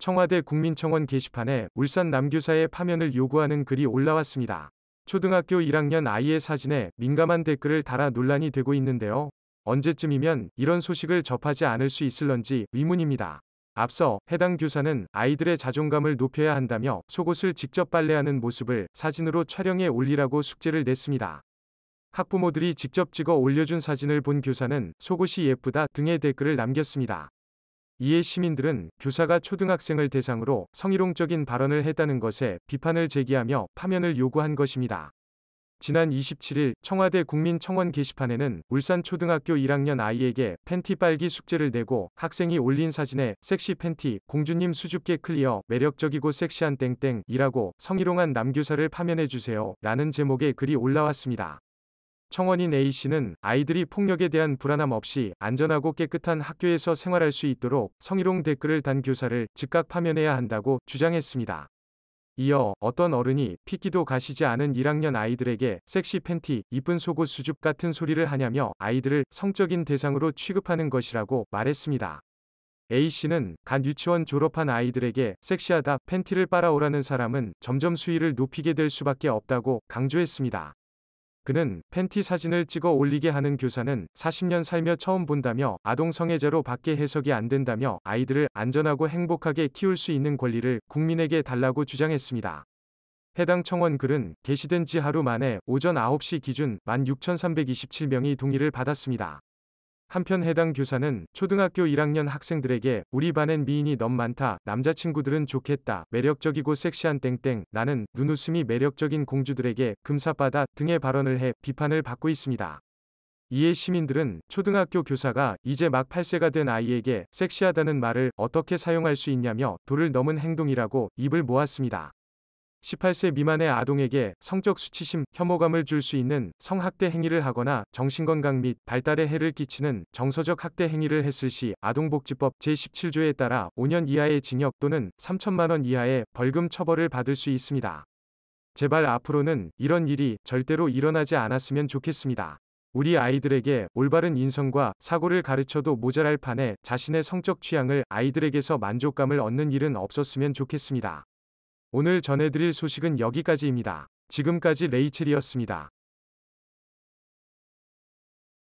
청와대 국민청원 게시판에 울산 남교사의 파면을 요구하는 글이 올라왔습니다. 초등학교 1학년 아이의 사진에 민감한 댓글을 달아 논란이 되고 있는데요. 언제쯤이면 이런 소식을 접하지 않을 수 있을런지 의문입니다. 앞서 해당 교사는 아이들의 자존감을 높여야 한다며 속옷을 직접 빨래하는 모습을 사진으로 촬영해 올리라고 숙제를 냈습니다. 학부모들이 직접 찍어 올려준 사진을 본 교사는 속옷이 예쁘다 등의 댓글을 남겼습니다. 이에 시민들은 교사가 초등학생을 대상으로 성희롱적인 발언을 했다는 것에 비판을 제기하며 파면을 요구한 것입니다. 지난 27일 청와대 국민청원 게시판에는 울산 초등학교 1학년 아이에게 팬티 빨기 숙제를 내고 학생이 올린 사진에 섹시 팬티, 공주님 수줍게 클리어, 매력적이고 섹시한 땡땡이라고 성희롱한 남교사를 파면해주세요 라는 제목의 글이 올라왔습니다. 청원인 A씨는 아이들이 폭력에 대한 불안함 없이 안전하고 깨끗한 학교에서 생활할 수 있도록 성희롱 댓글을 단 교사를 즉각 파면해야 한다고 주장했습니다. 이어 어떤 어른이 피기도 가시지 않은 1학년 아이들에게 섹시 팬티, 이쁜 속옷 수줍 같은 소리를 하냐며 아이들을 성적인 대상으로 취급하는 것이라고 말했습니다. A씨는 간 유치원 졸업한 아이들에게 섹시하다 팬티를 빨아오라는 사람은 점점 수위를 높이게 될 수밖에 없다고 강조했습니다. 그는 팬티 사진을 찍어 올리게 하는 교사는 40년 살며 처음 본다며 아동성애자로 밖에 해석이 안 된다며 아이들을 안전하고 행복하게 키울 수 있는 권리를 국민에게 달라고 주장했습니다. 해당 청원 글은 게시된 지 하루 만에 오전 9시 기준 16,327명이 동의를 받았습니다. 한편 해당 교사는 초등학교 1학년 학생들에게 우리 반엔 미인이 넘 많다. 남자친구들은 좋겠다. 매력적이고 섹시한 땡땡. 나는 눈웃음이 매력적인 공주들에게 금사바다 등의 발언을 해 비판을 받고 있습니다. 이에 시민들은 초등학교 교사가 이제 막 8세가 된 아이에게 섹시하다는 말을 어떻게 사용할 수 있냐며 도를 넘은 행동이라고 입을 모았습니다. 18세 미만의 아동에게 성적 수치심, 혐오감을 줄 수 있는 성학대 행위를 하거나 정신건강 및 발달에 해를 끼치는 정서적 학대 행위를 했을 시 아동복지법 제17조에 따라 5년 이하의 징역 또는 3천만 원 이하의 벌금 처벌을 받을 수 있습니다. 제발 앞으로는 이런 일이 절대로 일어나지 않았으면 좋겠습니다. 우리 아이들에게 올바른 인성과 사고를 가르쳐도 모자랄 판에 자신의 성적 취향을 아이들에게서 만족감을 얻는 일은 없었으면 좋겠습니다. 오늘 전해드릴 소식은 여기까지입니다. 지금까지 레이첼이었습니다.